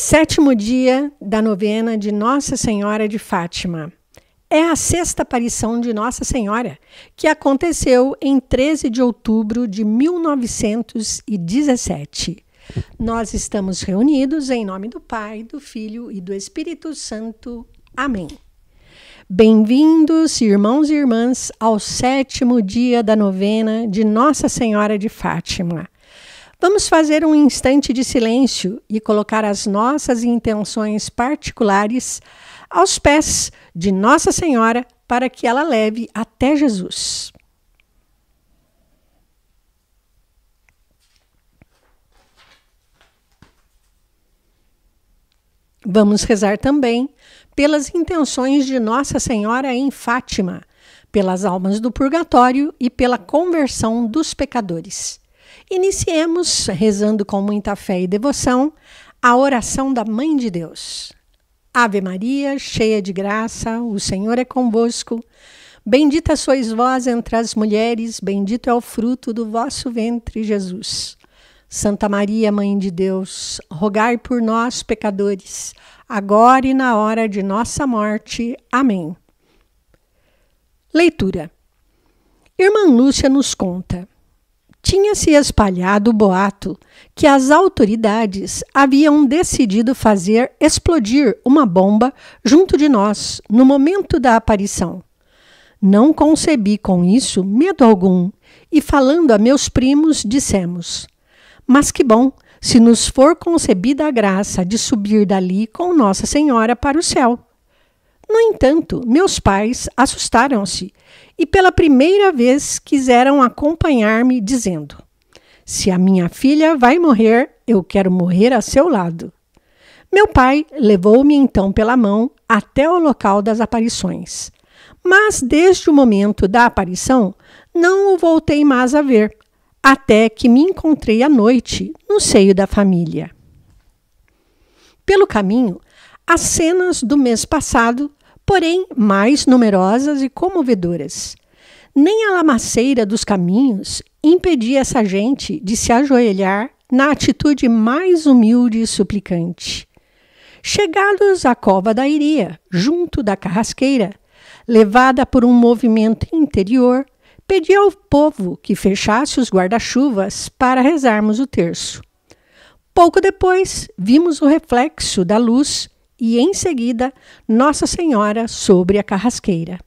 Sétimo dia da novena de Nossa Senhora de Fátima. É a sexta aparição de Nossa Senhora, que aconteceu em 13 de outubro de 1917. Nós estamos reunidos em nome do Pai, do Filho e do Espírito Santo. Amém. Bem-vindos, irmãos e irmãs, ao sétimo dia da novena de Nossa Senhora de Fátima. Vamos fazer um instante de silêncio e colocar as nossas intenções particulares aos pés de Nossa Senhora para que ela leve até Jesus. Vamos rezar também pelas intenções de Nossa Senhora em Fátima, pelas almas do purgatório e pela conversão dos pecadores. Iniciemos, rezando com muita fé e devoção, a oração da Mãe de Deus. Ave Maria, cheia de graça, o Senhor é convosco. Bendita sois vós entre as mulheres, bendito é o fruto do vosso ventre, Jesus. Santa Maria, Mãe de Deus, rogai por nós, pecadores, agora e na hora de nossa morte. Amém. Leitura. Irmã Lúcia nos conta tinha se espalhado o boato que as autoridades haviam decidido fazer explodir uma bomba junto de nós no momento da aparição. Não concebi com isso medo algum e, falando a meus primos, dissemos: Mas que bom, se nos for concebida a graça de subir dali com Nossa Senhora para o céu. No entanto, meus pais assustaram-se e pela primeira vez quiseram acompanhar-me, dizendo: Se a minha filha vai morrer, eu quero morrer a seu lado. Meu pai levou-me então pela mão até o local das aparições. Mas desde o momento da aparição, não o voltei mais a ver, até que me encontrei à noite no seio da família. Pelo caminho, as cenas do mês passado porém mais numerosas e comovedoras. Nem a lamaceira dos caminhos impedia essa gente de se ajoelhar na atitude mais humilde e suplicante. Chegados à cova da Iria, junto da carrasqueira, levada por um movimento interior, pedi ao povo que fechasse os guarda-chuvas para rezarmos o terço. Pouco depois, vimos o reflexo da luz e, em seguida, Nossa Senhora sobre a carrasqueira.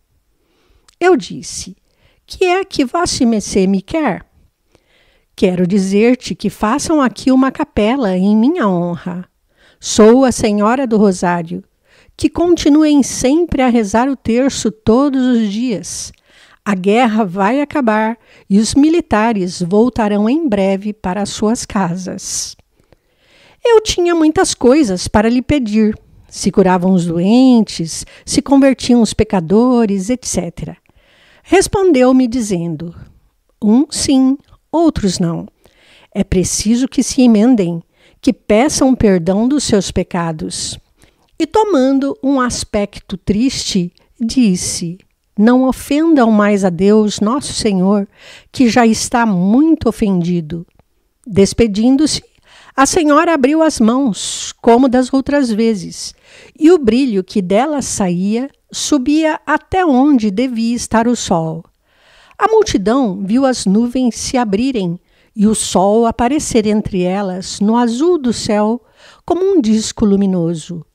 Eu disse: Que é que Vossa Mercê me quer? Quero dizer-te que façam aqui uma capela em minha honra. Sou a Senhora do Rosário. Que continuem sempre a rezar o terço todos os dias. A guerra vai acabar e os militares voltarão em breve para suas casas. Eu tinha muitas coisas para lhe pedir, se curavam os doentes, se convertiam os pecadores, etc. Respondeu-me dizendo: Um sim, outros não. É preciso que se emendem, que peçam perdão dos seus pecados. E tomando um aspecto triste, disse: Não ofendam mais a Deus, nosso Senhor, que já está muito ofendido. Despedindo-se, a senhora abriu as mãos, como das outras vezes, e o brilho que dela saía subia até onde devia estar o sol. A multidão viu as nuvens se abrirem e o sol aparecer entre elas no azul do céu como um disco luminoso.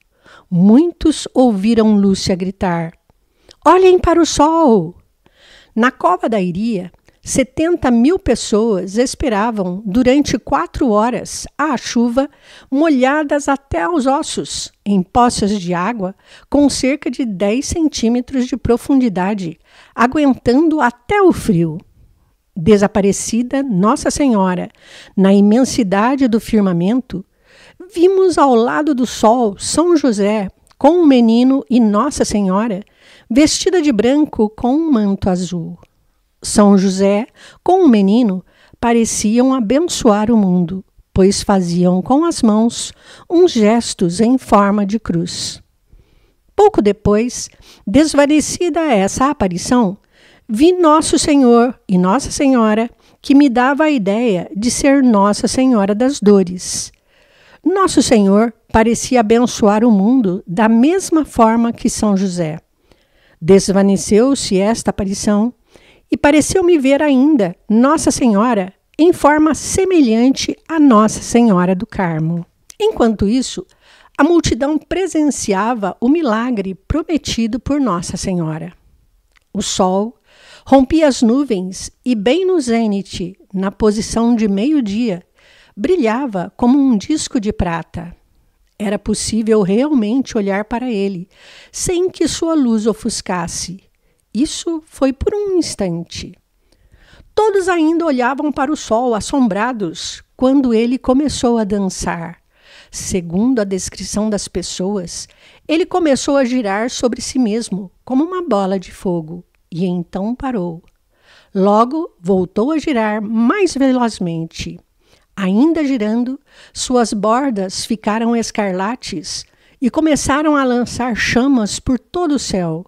Muitos ouviram Lúcia gritar: Olhem para o sol! Na cova da Iria, 70 mil pessoas esperavam durante quatro horas a chuva, molhadas até aos ossos, em poças de água com cerca de 10 centímetros de profundidade, aguentando até o frio. Desaparecida Nossa Senhora, na imensidade do firmamento, vimos ao lado do sol São José com o menino e Nossa Senhora, vestida de branco com um manto azul. São José, com o um menino, pareciam abençoar o mundo, pois faziam com as mãos uns gestos em forma de cruz. Pouco depois, desvanecida essa aparição, vi Nosso Senhor e Nossa Senhora, que me dava a ideia de ser Nossa Senhora das Dores. Nosso Senhor parecia abençoar o mundo da mesma forma que São José. Desvaneceu-se esta aparição e pareceu-me ver ainda Nossa Senhora em forma semelhante a Nossa Senhora do Carmo. Enquanto isso, a multidão presenciava o milagre prometido por Nossa Senhora. O sol rompia as nuvens e, bem no zênite, na posição de meio-dia, brilhava como um disco de prata. Era possível realmente olhar para ele, sem que sua luz ofuscasse, isso foi por um instante. Todos ainda olhavam para o sol, assombrados, quando ele começou a dançar. Segundo a descrição das pessoas, ele começou a girar sobre si mesmo, como uma bola de fogo, e então parou. Logo voltou a girar mais velozmente. Ainda girando, suas bordas ficaram escarlates e começaram a lançar chamas por todo o céu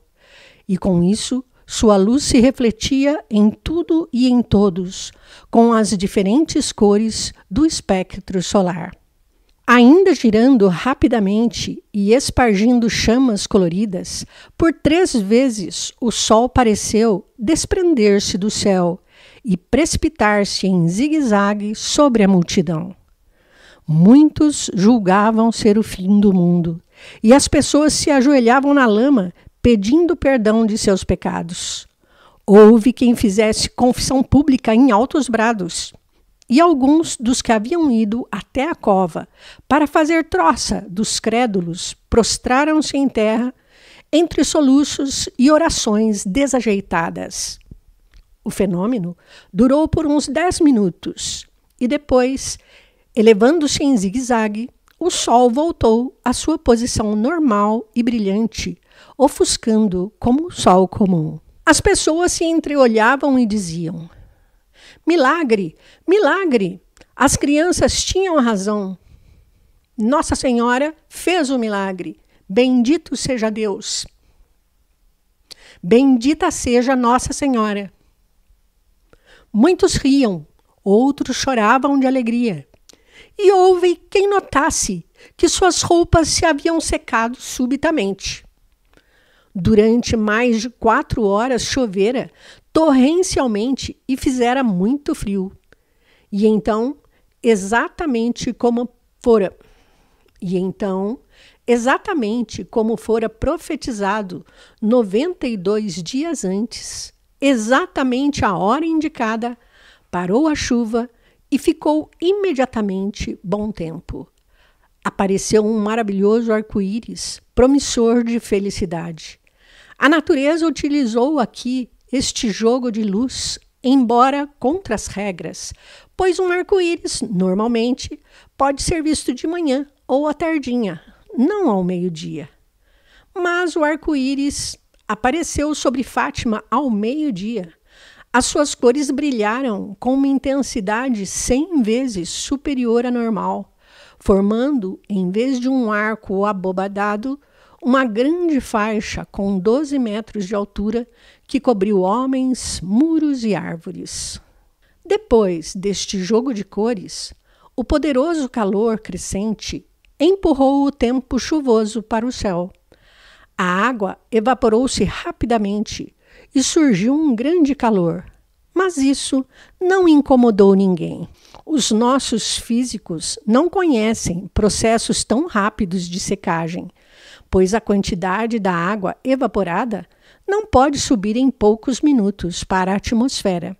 e com isso sua luz se refletia em tudo e em todos, com as diferentes cores do espectro solar. Ainda girando rapidamente e espargindo chamas coloridas, por três vezes o sol pareceu desprender-se do céu e precipitar-se em zigue-zague sobre a multidão. Muitos julgavam ser o fim do mundo, e as pessoas se ajoelhavam na lama pedindo perdão de seus pecados. Houve quem fizesse confissão pública em altos brados. E alguns dos que haviam ido até a cova para fazer troça dos crédulos prostraram-se em terra entre soluços e orações desajeitadas. O fenômeno durou por uns dez minutos e depois, elevando-se em zigue-zague, o sol voltou à sua posição normal e brilhante, ofuscando como o sol comum. As pessoas se entreolhavam e diziam: Milagre, milagre! As crianças tinham razão. Nossa Senhora fez o milagre. Bendito seja Deus. Bendita seja Nossa Senhora. Muitos riam, outros choravam de alegria. E houve quem notasse que suas roupas se haviam secado subitamente durante mais de quatro horas chovera torrencialmente e fizera muito frio. E então, exatamente como fora. E então, exatamente como fora profetizado 92 dias antes, exatamente a hora indicada, parou a chuva e ficou imediatamente bom tempo. Apareceu um maravilhoso arco-íris, promissor de felicidade. A natureza utilizou aqui este jogo de luz, embora contra as regras, pois um arco-íris, normalmente, pode ser visto de manhã ou à tardinha, não ao meio-dia. Mas o arco-íris apareceu sobre Fátima ao meio-dia. As suas cores brilharam com uma intensidade cem vezes superior à normal, formando, em vez de um arco abobadado, uma grande faixa com 12 metros de altura que cobriu homens, muros e árvores. Depois deste jogo de cores, o poderoso calor crescente empurrou o tempo chuvoso para o céu. A água evaporou-se rapidamente e surgiu um grande calor. Mas isso não incomodou ninguém. Os nossos físicos não conhecem processos tão rápidos de secagem pois a quantidade da água evaporada não pode subir em poucos minutos para a atmosfera.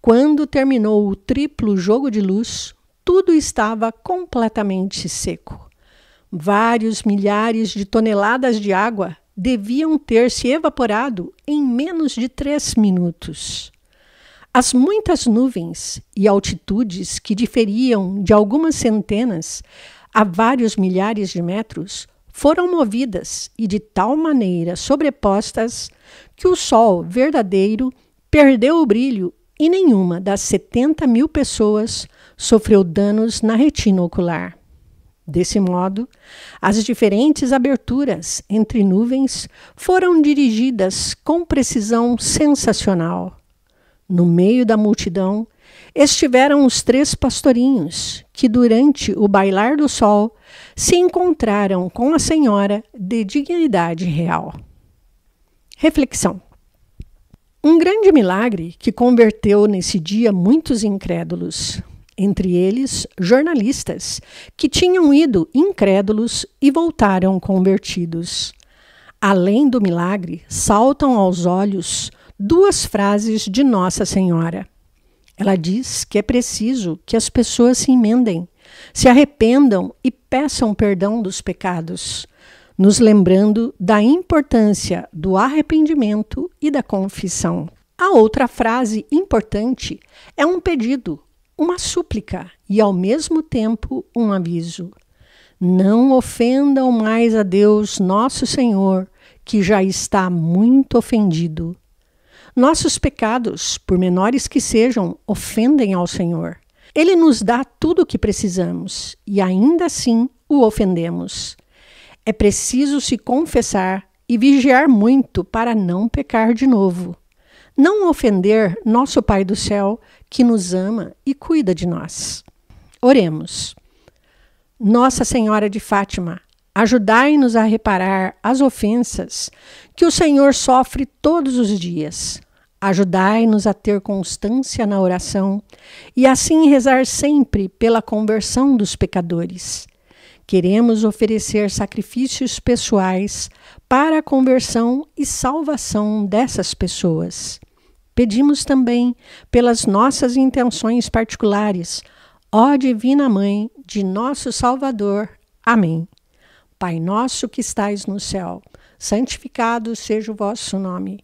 Quando terminou o triplo jogo de luz, tudo estava completamente seco. Vários milhares de toneladas de água deviam ter se evaporado em menos de três minutos. As muitas nuvens e altitudes que diferiam de algumas centenas a vários milhares de metros foram movidas e de tal maneira sobrepostas que o sol verdadeiro perdeu o brilho e nenhuma das 70 mil pessoas sofreu danos na retina ocular. Desse modo, as diferentes aberturas entre nuvens foram dirigidas com precisão sensacional. No meio da multidão, Estiveram os três pastorinhos, que durante o bailar do sol se encontraram com a senhora de dignidade real. Reflexão: Um grande milagre que converteu nesse dia muitos incrédulos, entre eles jornalistas, que tinham ido incrédulos e voltaram convertidos. Além do milagre, saltam aos olhos duas frases de Nossa Senhora. Ela diz que é preciso que as pessoas se emendem, se arrependam e peçam perdão dos pecados, nos lembrando da importância do arrependimento e da confissão. A outra frase importante é um pedido, uma súplica e, ao mesmo tempo, um aviso. Não ofendam mais a Deus, nosso Senhor, que já está muito ofendido nossos pecados, por menores que sejam, ofendem ao Senhor. Ele nos dá tudo o que precisamos e ainda assim o ofendemos. É preciso se confessar e vigiar muito para não pecar de novo. Não ofender nosso Pai do céu, que nos ama e cuida de nós. Oremos. Nossa Senhora de Fátima, ajudai-nos a reparar as ofensas que o Senhor sofre todos os dias Ajudai-nos a ter constância na oração e assim rezar sempre pela conversão dos pecadores. Queremos oferecer sacrifícios pessoais para a conversão e salvação dessas pessoas. Pedimos também pelas nossas intenções particulares. Ó Divina Mãe de nosso Salvador. Amém. Pai nosso que estais no céu, santificado seja o vosso nome.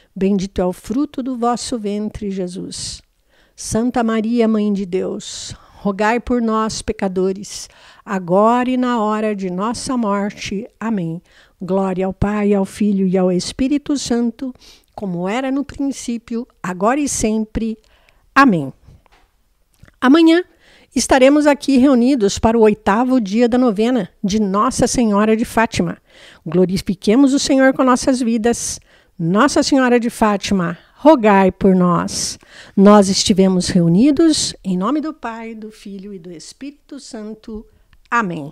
Bendito é o fruto do vosso ventre, Jesus. Santa Maria, Mãe de Deus, rogai por nós, pecadores, agora e na hora de nossa morte. Amém. Glória ao Pai, ao Filho e ao Espírito Santo, como era no princípio, agora e sempre. Amém. Amanhã estaremos aqui reunidos para o oitavo dia da novena de Nossa Senhora de Fátima. Glorifiquemos o Senhor com nossas vidas. Nossa Senhora de Fátima, rogai por nós. Nós estivemos reunidos em nome do Pai, do Filho e do Espírito Santo. Amém.